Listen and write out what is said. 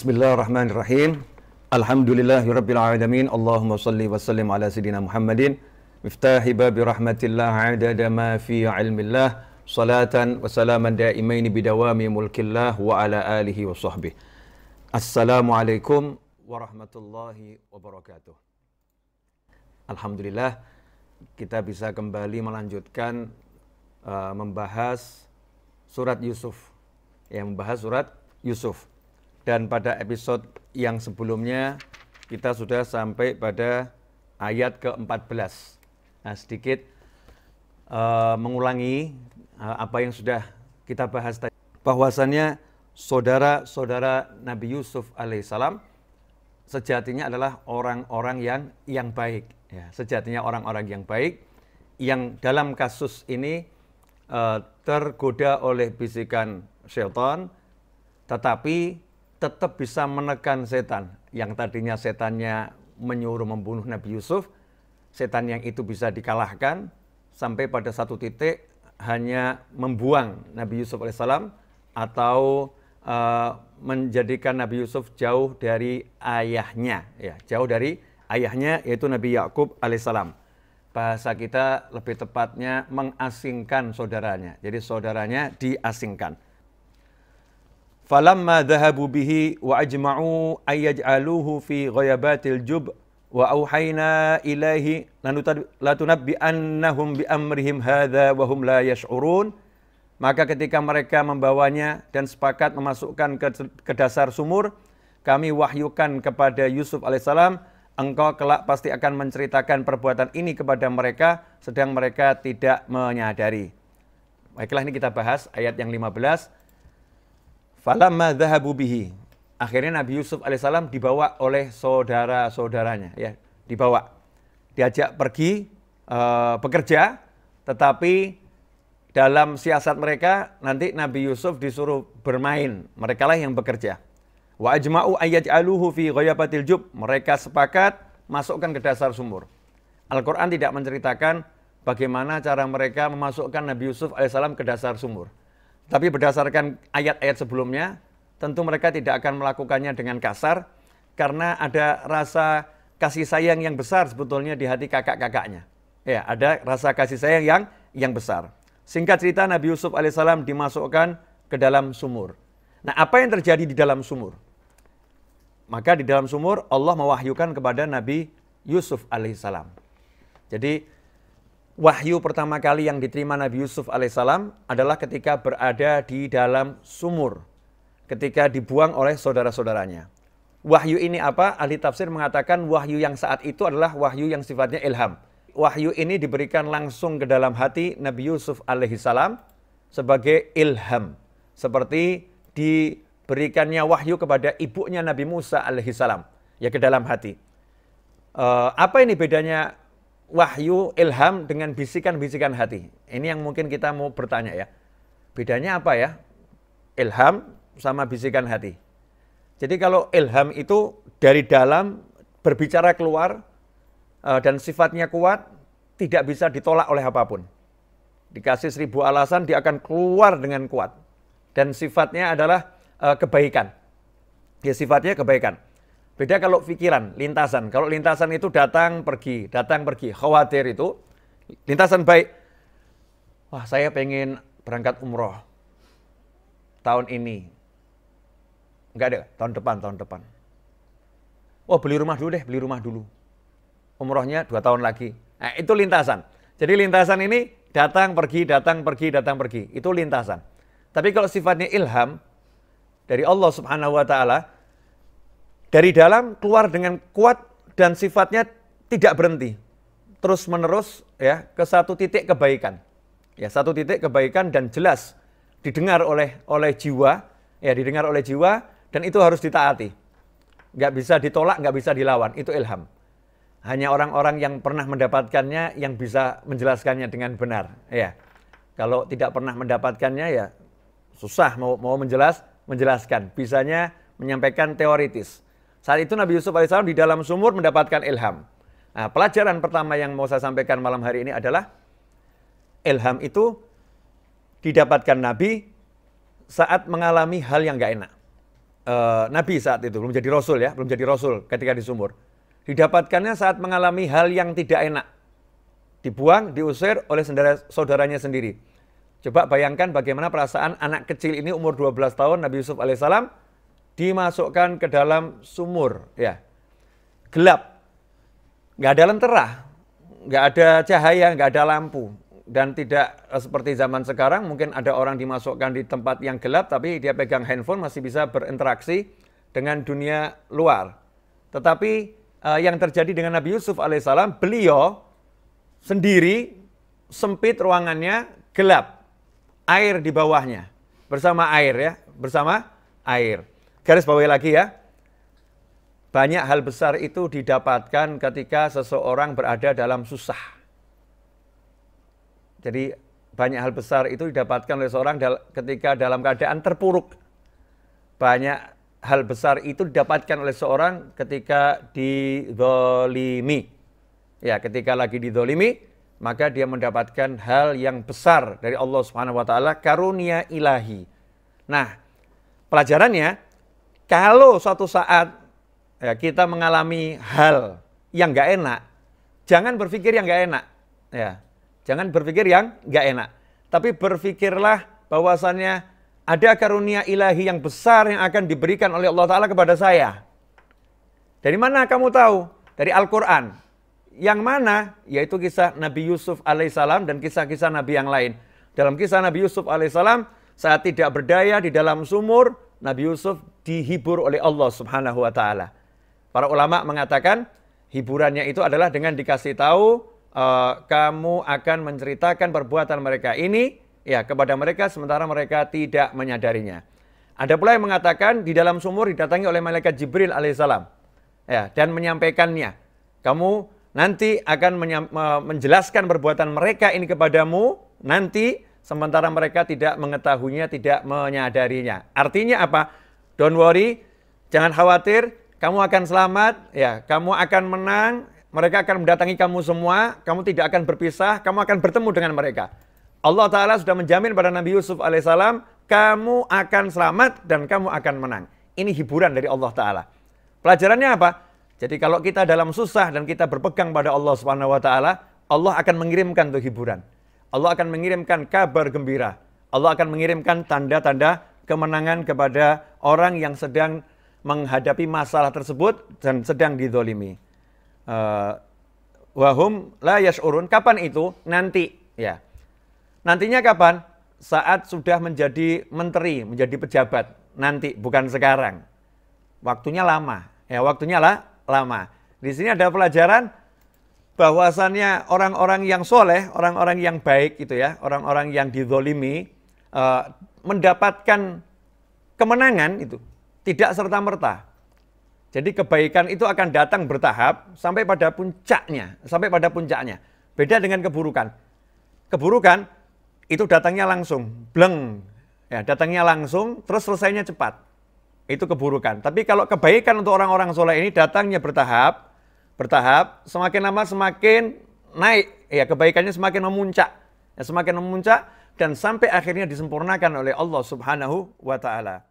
Bismillahirrahmanirrahim. Alhamdulillahirrabbilalamin. Allahumma salli wa sallim ala sidina Muhammadin. Miftahi babi rahmatillah adada ma fi ilmillah. Salatan wa salaman daimaini bidawami mulkillah wa ala alihi wa sahbih. Assalamualaikum warahmatullahi wabarakatuh. Alhamdulillah kita bisa kembali melanjutkan uh, membahas surat Yusuf. Yang membahas surat Yusuf dan pada episode yang sebelumnya kita sudah sampai pada ayat ke-14. Nah, sedikit uh, mengulangi uh, apa yang sudah kita bahas tadi. Bahwasannya saudara-saudara Nabi Yusuf alaihissalam sejatinya adalah orang-orang yang yang baik. Ya, sejatinya orang-orang yang baik yang dalam kasus ini uh, tergoda oleh bisikan Shelton, tetapi tetap bisa menekan setan. Yang tadinya setannya menyuruh membunuh Nabi Yusuf, setan yang itu bisa dikalahkan sampai pada satu titik hanya membuang Nabi Yusuf alaihissalam atau uh, menjadikan Nabi Yusuf jauh dari ayahnya, ya jauh dari ayahnya yaitu Nabi Yakub alaihissalam. Bahasa kita lebih tepatnya mengasingkan saudaranya. Jadi saudaranya diasingkan falamma dhahabu bihi wa ajma'u ayyaj'aluhu fi ghayabatil jub wa إليه لا latunabbi annahum bi amrihim لا wa hum la yash'urun maka ketika mereka membawanya dan sepakat memasukkan ke, ke dasar sumur kami wahyukan kepada Yusuf alaihissalam engkau kelak pasti akan menceritakan perbuatan ini kepada mereka sedang mereka tidak menyadari baiklah ini kita bahas ayat yang 15 Falamma dhahabu bihi. Akhirnya Nabi Yusuf alaihissalam dibawa oleh saudara-saudaranya ya, dibawa. Diajak pergi e, bekerja tetapi dalam siasat mereka nanti Nabi Yusuf disuruh bermain. Mereka lah yang bekerja. Wa ajma'u aluhu fi ghayabatil jub. Mereka sepakat masukkan ke dasar sumur. Al-Quran tidak menceritakan bagaimana cara mereka memasukkan Nabi Yusuf alaihissalam ke dasar sumur. Tapi berdasarkan ayat-ayat sebelumnya, tentu mereka tidak akan melakukannya dengan kasar karena ada rasa kasih sayang yang besar sebetulnya di hati kakak-kakaknya. Ya, ada rasa kasih sayang yang yang besar. Singkat cerita Nabi Yusuf alaihissalam dimasukkan ke dalam sumur. Nah, apa yang terjadi di dalam sumur? Maka di dalam sumur Allah mewahyukan kepada Nabi Yusuf alaihissalam. Jadi wahyu pertama kali yang diterima Nabi Yusuf alaihissalam adalah ketika berada di dalam sumur, ketika dibuang oleh saudara-saudaranya. Wahyu ini apa? Ahli tafsir mengatakan wahyu yang saat itu adalah wahyu yang sifatnya ilham. Wahyu ini diberikan langsung ke dalam hati Nabi Yusuf alaihissalam sebagai ilham. Seperti diberikannya wahyu kepada ibunya Nabi Musa alaihissalam, ya ke dalam hati. Uh, apa ini bedanya wahyu ilham dengan bisikan-bisikan hati. Ini yang mungkin kita mau bertanya ya. Bedanya apa ya? Ilham sama bisikan hati. Jadi kalau ilham itu dari dalam berbicara keluar eh, dan sifatnya kuat, tidak bisa ditolak oleh apapun. Dikasih seribu alasan, dia akan keluar dengan kuat. Dan sifatnya adalah eh, kebaikan. Ya sifatnya kebaikan. Beda kalau pikiran, lintasan. Kalau lintasan itu datang pergi, datang pergi. Khawatir itu lintasan baik. Wah, saya pengen berangkat umroh tahun ini. Enggak ada, tahun depan, tahun depan. Oh, beli rumah dulu deh, beli rumah dulu. Umrohnya dua tahun lagi. Nah, itu lintasan. Jadi lintasan ini datang pergi, datang pergi, datang pergi. Itu lintasan. Tapi kalau sifatnya ilham dari Allah Subhanahu wa taala, dari dalam keluar dengan kuat dan sifatnya tidak berhenti. Terus menerus ya ke satu titik kebaikan. Ya, satu titik kebaikan dan jelas didengar oleh oleh jiwa, ya didengar oleh jiwa dan itu harus ditaati. Nggak bisa ditolak, nggak bisa dilawan. Itu ilham. Hanya orang-orang yang pernah mendapatkannya yang bisa menjelaskannya dengan benar. Ya, kalau tidak pernah mendapatkannya ya susah mau mau menjelas menjelaskan. Bisanya menyampaikan teoritis. Saat itu Nabi Yusuf alaihissalam di dalam sumur mendapatkan ilham. Nah, pelajaran pertama yang mau saya sampaikan malam hari ini adalah ilham itu didapatkan Nabi saat mengalami hal yang gak enak. E, Nabi saat itu belum jadi rasul ya, belum jadi rasul ketika di sumur. Didapatkannya saat mengalami hal yang tidak enak. Dibuang, diusir oleh saudara saudaranya sendiri. Coba bayangkan bagaimana perasaan anak kecil ini umur 12 tahun Nabi Yusuf alaihissalam dimasukkan ke dalam sumur, ya. Gelap. Nggak ada lentera, nggak ada cahaya, nggak ada lampu. Dan tidak eh, seperti zaman sekarang, mungkin ada orang dimasukkan di tempat yang gelap, tapi dia pegang handphone masih bisa berinteraksi dengan dunia luar. Tetapi eh, yang terjadi dengan Nabi Yusuf alaihissalam, beliau sendiri sempit ruangannya, gelap, air di bawahnya, bersama air ya, bersama air. Garis bawahi lagi ya. Banyak hal besar itu didapatkan ketika seseorang berada dalam susah. Jadi banyak hal besar itu didapatkan oleh seorang dal ketika dalam keadaan terpuruk. Banyak hal besar itu didapatkan oleh seorang ketika didolimi. Ya, ketika lagi didolimi, maka dia mendapatkan hal yang besar dari Allah Subhanahu wa taala, karunia ilahi. Nah, pelajarannya kalau suatu saat ya, kita mengalami hal yang nggak enak, jangan berpikir yang nggak enak. Ya, jangan berpikir yang nggak enak. Tapi berpikirlah bahwasannya ada karunia ilahi yang besar yang akan diberikan oleh Allah Ta'ala kepada saya. Dari mana kamu tahu? Dari Al-Quran. Yang mana? Yaitu kisah Nabi Yusuf alaihissalam dan kisah-kisah Nabi yang lain. Dalam kisah Nabi Yusuf alaihissalam, saat tidak berdaya di dalam sumur, Nabi Yusuf dihibur oleh Allah Subhanahu wa taala. Para ulama mengatakan hiburannya itu adalah dengan dikasih tahu uh, kamu akan menceritakan perbuatan mereka ini ya kepada mereka sementara mereka tidak menyadarinya. Ada pula yang mengatakan di dalam sumur didatangi oleh malaikat Jibril alaihissalam ya dan menyampaikannya. Kamu nanti akan e, menjelaskan perbuatan mereka ini kepadamu nanti sementara mereka tidak mengetahuinya, tidak menyadarinya. Artinya apa? Don't worry, jangan khawatir, kamu akan selamat, ya, kamu akan menang, mereka akan mendatangi kamu semua, kamu tidak akan berpisah, kamu akan bertemu dengan mereka. Allah Ta'ala sudah menjamin pada Nabi Yusuf alaihissalam, kamu akan selamat dan kamu akan menang. Ini hiburan dari Allah Ta'ala. Pelajarannya apa? Jadi kalau kita dalam susah dan kita berpegang pada Allah Subhanahu wa taala, Allah akan mengirimkan tuh hiburan. Allah akan mengirimkan kabar gembira. Allah akan mengirimkan tanda-tanda kemenangan kepada orang yang sedang menghadapi masalah tersebut dan sedang didolimi. Eh, wahum la yash'urun. Kapan itu? Nanti. ya. Nantinya kapan? Saat sudah menjadi menteri, menjadi pejabat. Nanti, bukan sekarang. Waktunya lama. Ya, waktunya lah lama. Di sini ada pelajaran bahwasannya orang-orang yang soleh, orang-orang yang baik gitu ya, orang-orang yang didolimi, eh, mendapatkan kemenangan itu tidak serta-merta. Jadi kebaikan itu akan datang bertahap sampai pada puncaknya, sampai pada puncaknya. Beda dengan keburukan. Keburukan itu datangnya langsung, bleng. Ya, datangnya langsung, terus selesainya cepat. Itu keburukan. Tapi kalau kebaikan untuk orang-orang soleh ini datangnya bertahap, bertahap, semakin lama semakin naik. Ya, kebaikannya semakin memuncak. Ya, semakin memuncak, dan sampai akhirnya disempurnakan oleh Allah Subhanahu wa taala.